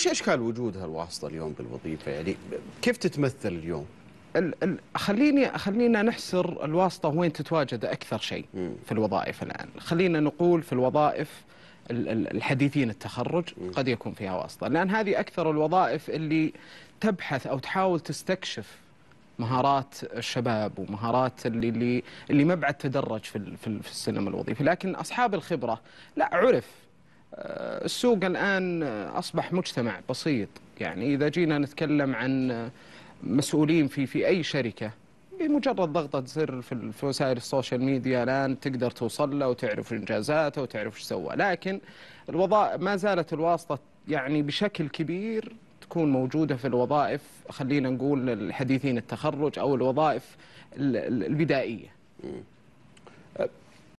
وش اشكال وجود هالواسطه اليوم بالوظيفه يعني كيف تتمثل اليوم؟ ال ال خليني خلينا نحصر الواسطه وين تتواجد اكثر شيء في الوظائف الان، خلينا نقول في الوظائف الحديثين التخرج قد يكون فيها واسطه، لان هذه اكثر الوظائف اللي تبحث او تحاول تستكشف مهارات الشباب ومهارات اللي اللي اللي ما بعد تدرج في في السلم الوظيفي، لكن اصحاب الخبره لا عرف السوق الآن أصبح مجتمع بسيط يعني إذا جينا نتكلم عن مسؤولين في في أي شركة بمجرد ضغطة زر في وسائل السوشيال ميديا الآن تقدر توصل له وتعرف إنجازاته وتعرف ايش سوى لكن الوظائف ما زالت الواسطة يعني بشكل كبير تكون موجودة في الوظائف خلينا نقول الحديثين التخرج أو الوظائف البدائية